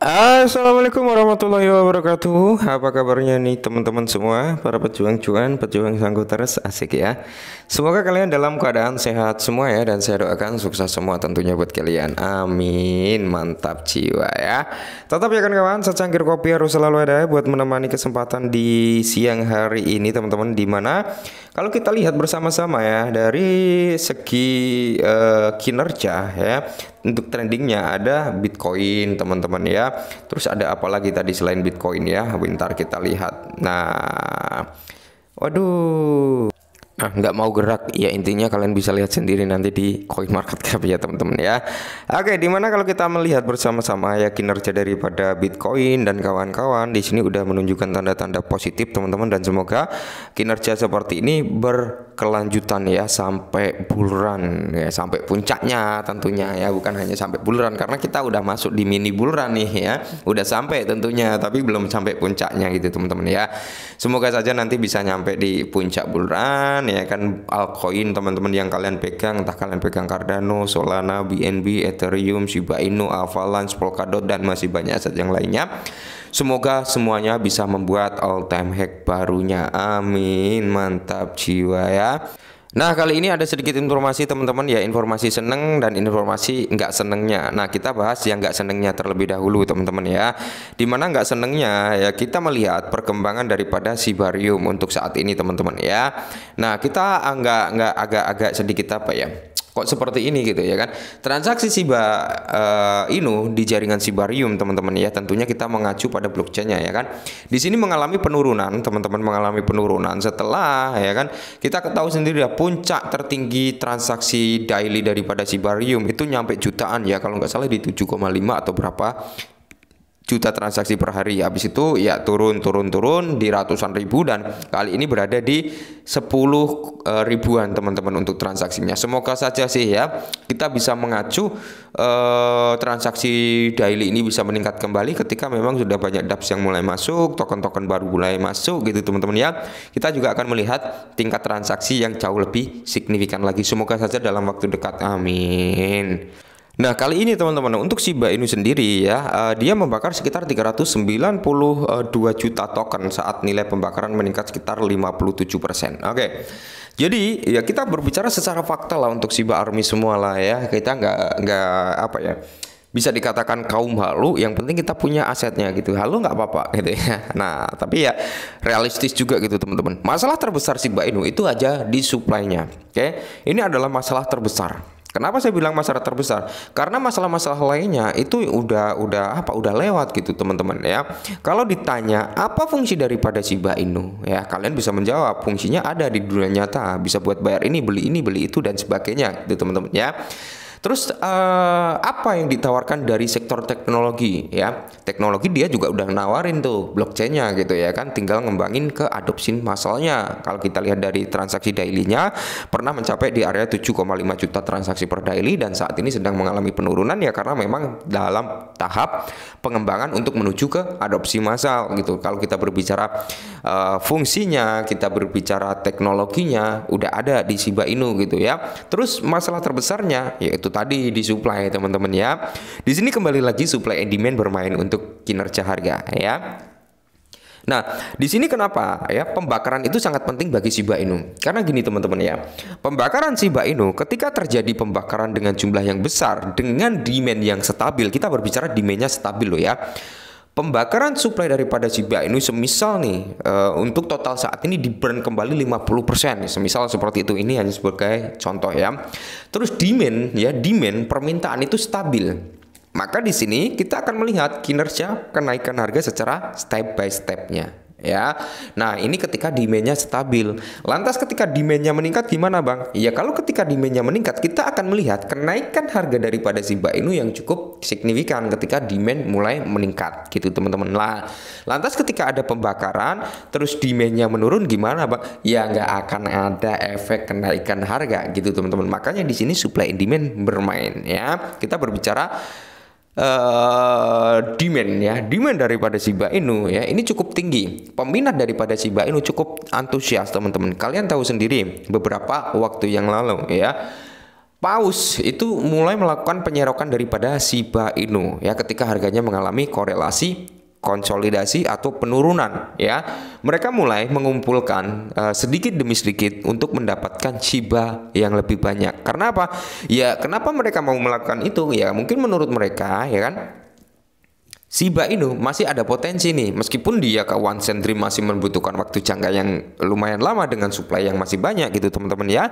Assalamualaikum warahmatullahi wabarakatuh Apa kabarnya nih teman-teman semua Para pejuang cuan, pejuang terus asik ya Semoga kalian dalam keadaan sehat semua ya Dan saya doakan sukses semua tentunya buat kalian Amin, mantap jiwa ya Tetap ya kan kawan, secangkir kopi harus selalu ada ya Buat menemani kesempatan di siang hari ini teman-teman Dimana kalau kita lihat bersama-sama ya Dari segi uh, kinerja ya Untuk trendingnya ada Bitcoin teman-teman ya Terus ada apa lagi tadi selain Bitcoin ya? Bentar kita lihat. Nah, waduh. Nah, nggak mau gerak ya intinya kalian bisa lihat sendiri nanti di coin market cap ya teman-teman ya oke dimana kalau kita melihat bersama-sama ya kinerja daripada bitcoin dan kawan-kawan di sini udah menunjukkan tanda-tanda positif teman-teman dan semoga kinerja seperti ini ber kelanjutan ya sampai bulan ya sampai puncaknya tentunya ya bukan hanya sampai bulan karena kita udah masuk di mini bulan nih ya udah sampai tentunya tapi belum sampai puncaknya gitu teman-teman ya semoga saja nanti bisa nyampe di puncak bulan ya kan altcoin teman-teman yang kalian pegang entah kalian pegang Cardano, Solana, BNB, Ethereum, Shiba Inu, Avalanche, Polkadot dan masih banyak aset yang lainnya Semoga semuanya bisa membuat all time hack barunya. Amin. Mantap jiwa ya. Nah kali ini ada sedikit informasi teman-teman ya informasi seneng dan informasi nggak senengnya. Nah kita bahas yang nggak senengnya terlebih dahulu teman-teman ya. Dimana nggak senengnya ya kita melihat perkembangan daripada sibarium untuk saat ini teman-teman ya. Nah kita nggak nggak agak-agak sedikit apa ya kok seperti ini gitu ya kan. Transaksi Shiba uh, Inu di jaringan Sibarium teman-teman ya tentunya kita mengacu pada blockchainnya ya kan. Di sini mengalami penurunan teman-teman mengalami penurunan setelah ya kan kita ketahui sendiri ya puncak tertinggi transaksi daily daripada Sibarium itu nyampe jutaan ya kalau nggak salah di 7,5 atau berapa juta transaksi per hari. Habis itu ya turun turun turun di ratusan ribu dan kali ini berada di 10 eh, ribuan teman-teman untuk transaksinya. Semoga saja sih ya kita bisa mengacu uh, transaksi daily ini bisa meningkat kembali ketika memang sudah banyak DApps yang mulai masuk, token-token baru mulai masuk gitu teman-teman ya. Kita juga akan melihat tingkat transaksi yang jauh lebih signifikan lagi. Semoga saja dalam waktu dekat. Amin. Nah, kali ini teman-teman untuk Shiba Inu sendiri ya, uh, dia membakar sekitar 392 juta token saat nilai pembakaran meningkat sekitar 57%. Oke. Okay. Jadi, ya kita berbicara secara fakta lah untuk Shiba Army semua lah ya. Kita nggak nggak apa ya bisa dikatakan kaum halu yang penting kita punya asetnya gitu halu nggak apa-apa gitu ya nah tapi ya realistis juga gitu teman-teman masalah terbesar si Inu itu aja di supply-nya oke okay? ini adalah masalah terbesar Kenapa saya bilang masalah terbesar? Karena masalah-masalah lainnya itu udah udah apa udah lewat gitu teman-teman ya. Kalau ditanya apa fungsi daripada Shiba Inu ya kalian bisa menjawab fungsinya ada di dunia nyata bisa buat bayar ini beli ini beli itu dan sebagainya gitu teman-teman ya. Terus uh, apa yang ditawarkan dari sektor teknologi ya? Teknologi dia juga udah nawarin tuh blockchainnya gitu ya kan, tinggal ngembangin ke adopsi masalnya. Kalau kita lihat dari transaksi daily-nya pernah mencapai di area 7,5 juta transaksi per daily dan saat ini sedang mengalami penurunan ya karena memang dalam tahap pengembangan untuk menuju ke adopsi masal gitu. Kalau kita berbicara uh, fungsinya, kita berbicara teknologinya udah ada di Shiba Inu gitu ya. Terus masalah terbesarnya yaitu tadi di supply teman-teman ya. Di sini kembali lagi supply and demand bermain untuk kinerja harga ya. Nah, di sini kenapa ya pembakaran itu sangat penting bagi Shiba Inu? Karena gini teman-teman ya. Pembakaran Shiba Inu ketika terjadi pembakaran dengan jumlah yang besar dengan demand yang stabil, kita berbicara demandnya stabil loh ya pembakaran suplai daripada Shiba ini, semisal nih uh, untuk total saat ini di burn kembali 50% semisal seperti itu ini hanya sebagai contoh ya. Terus demand ya demand permintaan itu stabil. Maka di sini kita akan melihat kinerja kenaikan harga secara step by stepnya ya. Nah, ini ketika demandnya stabil. Lantas ketika demandnya meningkat gimana, Bang? Ya kalau ketika demandnya meningkat, kita akan melihat kenaikan harga daripada Shiba Inu yang cukup signifikan ketika demand mulai meningkat gitu, teman-teman. Lah, lantas ketika ada pembakaran, terus demandnya menurun gimana, Bang? Ya nggak akan ada efek kenaikan harga gitu, teman-teman. Makanya di sini supply and demand bermain ya. Kita berbicara uh, demand ya, demand daripada Shiba Inu ya, ini cukup tinggi. Peminat daripada Shiba Inu cukup antusias, teman-teman. Kalian tahu sendiri beberapa waktu yang lalu ya. Paus itu mulai melakukan penyerokan daripada Shiba Inu ya ketika harganya mengalami korelasi konsolidasi atau penurunan ya. Mereka mulai mengumpulkan uh, sedikit demi sedikit untuk mendapatkan Shiba yang lebih banyak. Karena apa? Ya, kenapa mereka mau melakukan itu? Ya, mungkin menurut mereka ya kan Siba Inu masih ada potensi nih meskipun dia ke one cent masih membutuhkan waktu jangka yang lumayan lama dengan supply yang masih banyak gitu teman-teman ya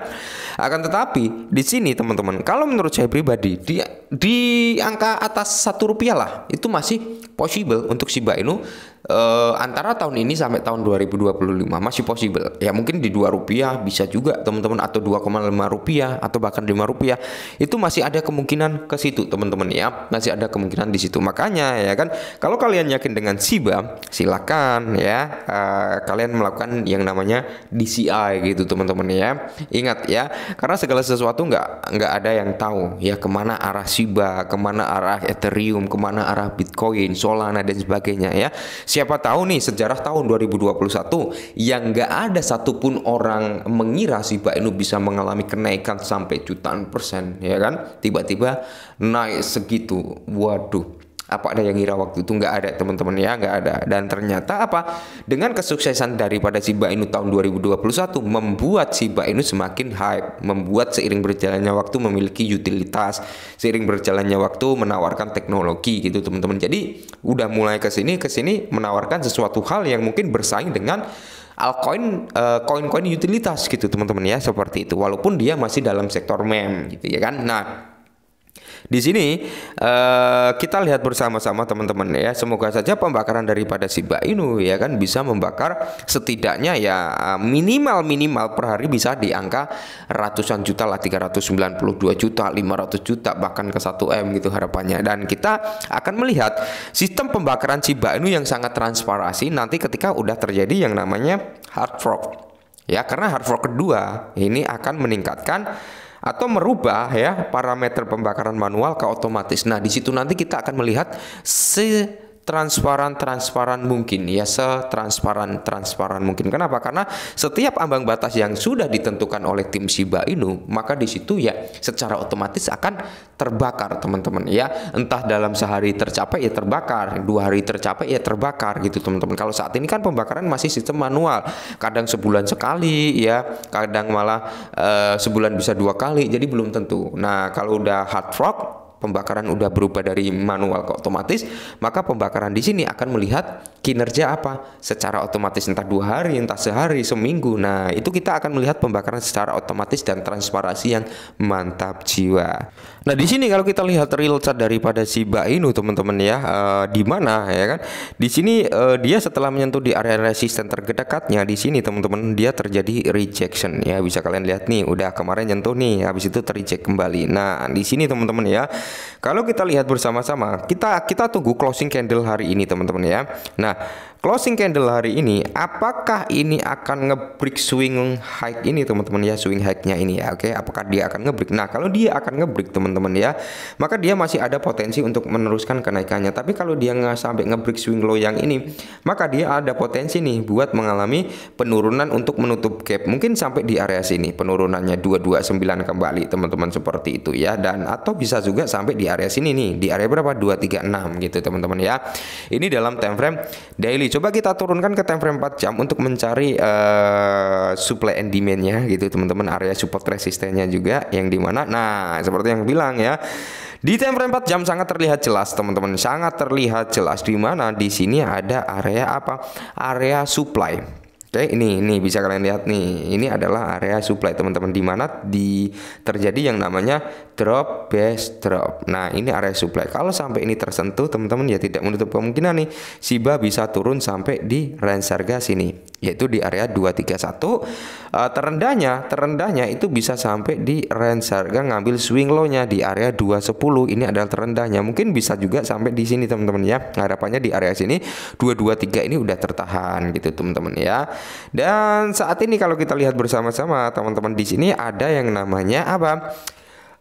akan tetapi di sini teman-teman kalau menurut saya pribadi di di angka atas satu rupiah lah itu masih possible untuk siba Inu uh, antara tahun ini sampai tahun 2025 masih possible. Ya mungkin di dua rupiah bisa juga teman-teman atau 2,5 rupiah atau bahkan 5 rupiah itu masih ada kemungkinan ke situ teman-teman ya masih ada kemungkinan di situ makanya ya kan kalau kalian yakin dengan Siba silakan ya uh, kalian melakukan yang namanya DCI gitu teman-teman ya ingat ya karena segala sesuatu nggak nggak ada yang tahu ya kemana arah Siba kemana arah Ethereum kemana arah Bitcoin Solana dan sebagainya ya Siapa tahu nih sejarah tahun 2021 yang nggak ada satupun orang mengira si Bainu bisa mengalami kenaikan sampai jutaan persen ya kan tiba-tiba naik segitu waduh apa ada yang ngira waktu itu nggak ada teman-teman ya nggak ada dan ternyata apa dengan kesuksesan daripada Shiba Inu tahun 2021 membuat Shiba Inu semakin hype membuat seiring berjalannya waktu memiliki utilitas seiring berjalannya waktu menawarkan teknologi gitu teman-teman jadi udah mulai ke sini ke sini menawarkan sesuatu hal yang mungkin bersaing dengan alcoin koin eh, koin-koin utilitas gitu teman-teman ya seperti itu walaupun dia masih dalam sektor mem gitu ya kan nah di sini uh, kita lihat bersama-sama teman-teman ya. Semoga saja pembakaran daripada Mbak Inu ya kan bisa membakar setidaknya ya eh, minimal minimal per hari bisa di angka ratusan juta lah 392 juta, 500 juta bahkan ke 1 M gitu harapannya. Dan kita akan melihat sistem pembakaran Mbak Inu yang sangat transparasi nanti ketika udah terjadi yang namanya hard fork. Ya, karena hard fork kedua ini akan meningkatkan atau merubah ya parameter pembakaran manual ke otomatis. Nah, di situ nanti kita akan melihat se transparan-transparan mungkin ya setransparan-transparan mungkin. Kenapa? Karena setiap ambang batas yang sudah ditentukan oleh tim Shiba Inu, maka di situ ya secara otomatis akan terbakar teman-teman ya. Entah dalam sehari tercapai ya terbakar, dua hari tercapai ya terbakar gitu teman-teman. Kalau saat ini kan pembakaran masih sistem manual, kadang sebulan sekali ya, kadang malah uh, sebulan bisa dua kali, jadi belum tentu. Nah kalau udah hard rock pembakaran udah berubah dari manual ke otomatis, maka pembakaran di sini akan melihat kinerja apa secara otomatis entah dua hari, entah sehari, seminggu. Nah, itu kita akan melihat pembakaran secara otomatis dan transparasi yang mantap jiwa. Nah, di sini kalau kita lihat real chart daripada si Bainu teman-teman ya, uh, di mana ya kan? Di sini uh, dia setelah menyentuh di area resisten terdekatnya di sini, teman-teman, dia terjadi rejection ya. Bisa kalian lihat nih, udah kemarin nyentuh nih, habis itu terreject kembali. Nah, di sini teman-teman ya, kalau kita lihat bersama-sama, kita kita tunggu closing candle hari ini teman-teman ya. Nah, closing candle hari ini apakah ini akan ngebreak swing high ini teman-teman ya swing high-nya ini ya oke okay? apakah dia akan ngebreak nah kalau dia akan ngebreak teman-teman ya maka dia masih ada potensi untuk meneruskan kenaikannya tapi kalau dia nggak sampai ngebreak swing low yang ini maka dia ada potensi nih buat mengalami penurunan untuk menutup gap mungkin sampai di area sini penurunannya 229 kembali teman-teman seperti itu ya dan atau bisa juga sampai di area sini nih di area berapa 236 gitu teman-teman ya ini dalam time frame daily coba kita turunkan ke time frame 4 jam untuk mencari uh, supply and demand gitu teman-teman area support resistennya juga yang dimana nah seperti yang bilang ya di time frame 4 jam sangat terlihat jelas teman-teman, sangat terlihat jelas di mana di sini ada area apa? Area supply. Oke, ini ini bisa kalian lihat nih. Ini adalah area supply teman-teman di mana di terjadi yang namanya drop base drop. Nah, ini area supply. Kalau sampai ini tersentuh, teman-teman ya tidak menutup kemungkinan nih Shiba bisa turun sampai di range harga sini yaitu di area 231 uh, eh, terendahnya terendahnya itu bisa sampai di range harga ngambil swing low-nya di area 210 ini adalah terendahnya mungkin bisa juga sampai di sini teman-teman ya harapannya di area sini 223 ini udah tertahan gitu teman-teman ya dan saat ini kalau kita lihat bersama-sama teman-teman di sini ada yang namanya apa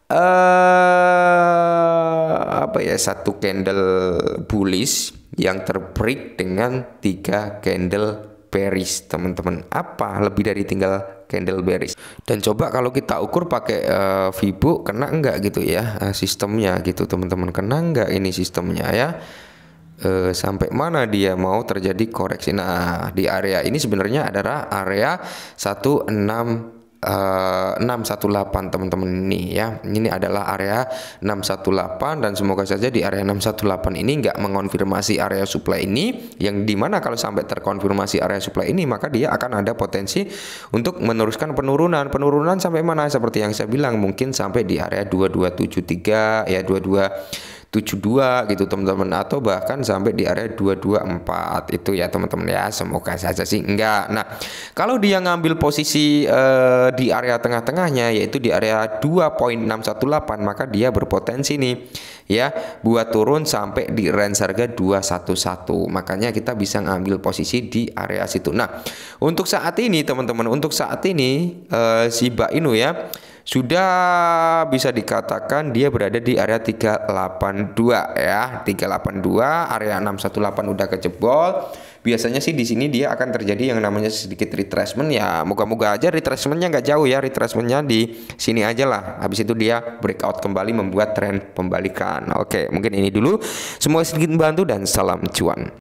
uh, apa ya satu candle bullish yang terbreak dengan tiga candle berries teman-teman apa lebih dari tinggal candle berries dan coba kalau kita ukur pakai uh, Vibo kena enggak gitu ya uh, sistemnya gitu teman-teman kena enggak ini sistemnya ya uh, sampai mana dia mau terjadi koreksi nah di area ini sebenarnya adalah area enam Uh, eh, 618 teman-teman ini ya ini adalah area 618 dan semoga saja di area 618 ini nggak mengonfirmasi area supply ini yang dimana kalau sampai terkonfirmasi area supply ini maka dia akan ada potensi untuk meneruskan penurunan penurunan sampai mana seperti yang saya bilang mungkin sampai di area 2273 ya 22 72 gitu teman-teman atau bahkan sampai di area 224 itu ya teman-teman ya semoga saja sih enggak nah kalau dia ngambil posisi eh, di area tengah-tengahnya yaitu di area 2.618 maka dia berpotensi nih ya buat turun sampai di range harga 211 makanya kita bisa ngambil posisi di area situ nah untuk saat ini teman-teman untuk saat ini eh, si Inu ya sudah bisa dikatakan dia berada di area 382 ya 382 area 618 udah kejebol biasanya sih di sini dia akan terjadi yang namanya sedikit retracement ya moga-moga aja retracementnya nggak jauh ya retracementnya di sini aja lah habis itu dia breakout kembali membuat tren pembalikan oke mungkin ini dulu semoga sedikit membantu dan salam cuan